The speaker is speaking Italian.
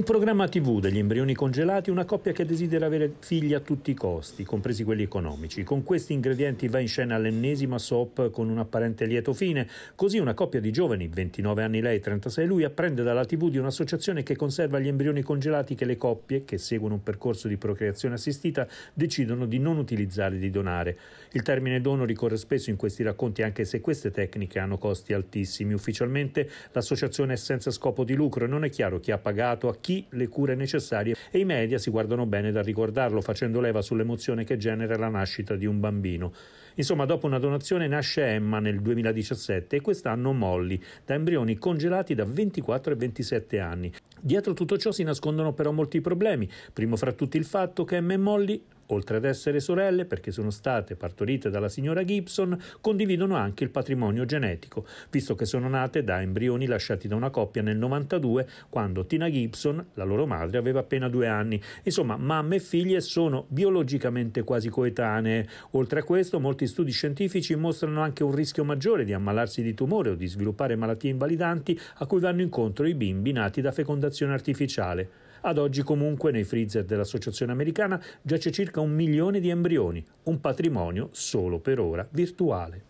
Un programma TV degli embrioni congelati, una coppia che desidera avere figli a tutti i costi, compresi quelli economici. Con questi ingredienti va in scena l'ennesima soap con un apparente lieto fine. Così una coppia di giovani, 29 anni lei, e 36 lui, apprende dalla TV di un'associazione che conserva gli embrioni congelati che le coppie, che seguono un percorso di procreazione assistita, decidono di non utilizzare e di donare. Il termine dono ricorre spesso in questi racconti anche se queste tecniche hanno costi altissimi. Ufficialmente l'associazione è senza scopo di lucro e non è chiaro chi ha pagato, a chi chi le cure necessarie e i media si guardano bene dal ricordarlo facendo leva sull'emozione che genera la nascita di un bambino. Insomma, dopo una donazione nasce Emma nel 2017 e quest'anno Molly, da embrioni congelati da 24 e 27 anni. Dietro tutto ciò si nascondono però molti problemi, primo fra tutti il fatto che Emma e Molly oltre ad essere sorelle perché sono state partorite dalla signora Gibson, condividono anche il patrimonio genetico, visto che sono nate da embrioni lasciati da una coppia nel 92, quando Tina Gibson, la loro madre, aveva appena due anni. Insomma, mamma e figlie sono biologicamente quasi coetanee. Oltre a questo, molti studi scientifici mostrano anche un rischio maggiore di ammalarsi di tumore o di sviluppare malattie invalidanti a cui vanno incontro i bimbi nati da fecondazione fertilizzazione artificiale. Ad oggi comunque nei freezer dell'Associazione Americana giace circa un milione di embrioni, un patrimonio solo per ora virtuale.